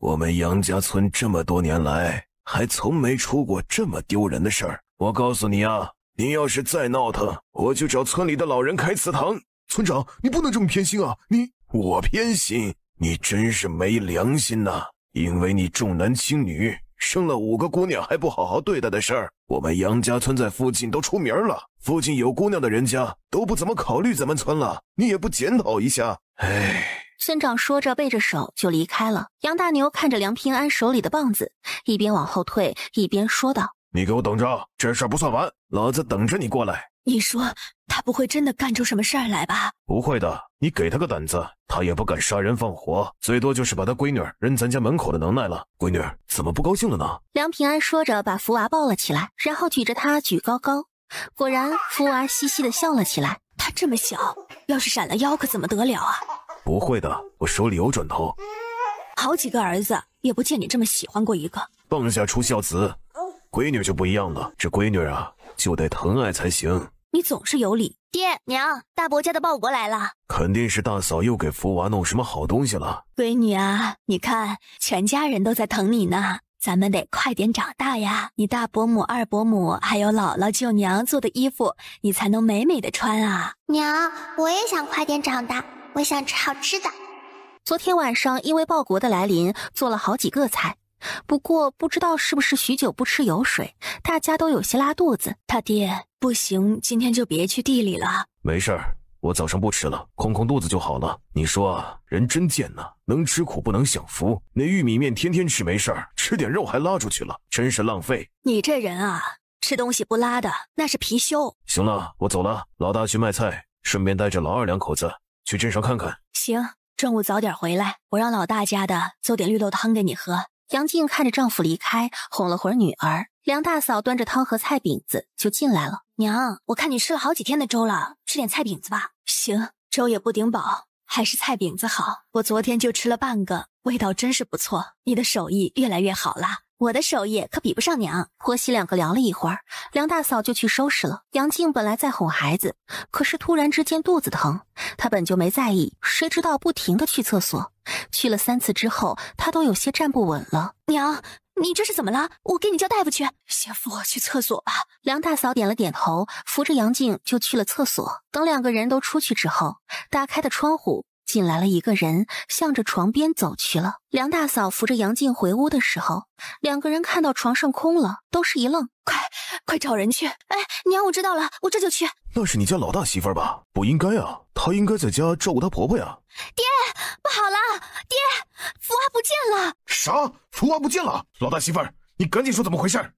我们杨家村这么多年来还从没出过这么丢人的事儿。我告诉你啊，你要是再闹腾，我就找村里的老人开祠堂。村长，你不能这么偏心啊！你我偏心，你真是没良心呐！因为你重男轻女，生了五个姑娘还不好好对待的事儿，我们杨家村在附近都出名了。附近有姑娘的人家都不怎么考虑咱们村了。你也不检讨一下，哎。村长说着，背着手就离开了。杨大牛看着梁平安手里的棒子，一边往后退，一边说道：“你给我等着，这事儿不算完，老子等着你过来。”你说他不会真的干出什么事儿来吧？不会的，你给他个胆子，他也不敢杀人放火，最多就是把他闺女扔咱家门口的能耐了。闺女怎么不高兴了呢？梁平安说着，把福娃抱了起来，然后举着他举高高。果然，福娃嘻嘻地笑了起来。他这么小，要是闪了腰，可怎么得了啊？不会的，我手里有准头。好几个儿子也不见你这么喜欢过一个。棒下出孝子，闺女就不一样了。这闺女啊，就得疼爱才行。你总是有理。爹娘，大伯家的报国来了。肯定是大嫂又给福娃弄什么好东西了。闺女啊，你看，全家人都在疼你呢。咱们得快点长大呀！你大伯母、二伯母还有姥姥、舅娘做的衣服，你才能美美的穿啊！娘，我也想快点长大。我想吃好吃的。昨天晚上因为报国的来临，做了好几个菜，不过不知道是不是许久不吃油水，大家都有些拉肚子。他爹，不行，今天就别去地里了。没事儿，我早上不吃了，空空肚子就好了。你说，人真贱呐，能吃苦不能享福。那玉米面天天吃没事儿，吃点肉还拉出去了，真是浪费。你这人啊，吃东西不拉的，那是貔貅。行了，我走了，老大去卖菜，顺便带着老二两口子。去镇上看看，行，中午早点回来，我让老大家的做点绿豆汤给你喝。杨静看着丈夫离开，哄了会儿女儿。梁大嫂端着汤和菜饼子就进来了。娘，我看你吃了好几天的粥了，吃点菜饼子吧。行，粥也不顶饱，还是菜饼子好。我昨天就吃了半个，味道真是不错。你的手艺越来越好了。我的手艺可比不上娘。婆媳两个聊了一会儿，梁大嫂就去收拾了。杨静本来在哄孩子，可是突然之间肚子疼，她本就没在意，谁知道不停的去厕所，去了三次之后，她都有些站不稳了。娘，你这是怎么了？我给你叫大夫去。先扶我去厕所吧。梁大嫂点了点头，扶着杨静就去了厕所。等两个人都出去之后，打开的窗户。进来了一个人，向着床边走去了。梁大嫂扶着杨静回屋的时候，两个人看到床上空了，都是一愣。快，快找人去！哎，娘，我知道了，我这就去。那是你家老大媳妇儿吧？不应该啊，她应该在家照顾她婆婆呀。爹，不好了，爹，福娃不见了！啥？福娃不见了？老大媳妇儿，你赶紧说怎么回事？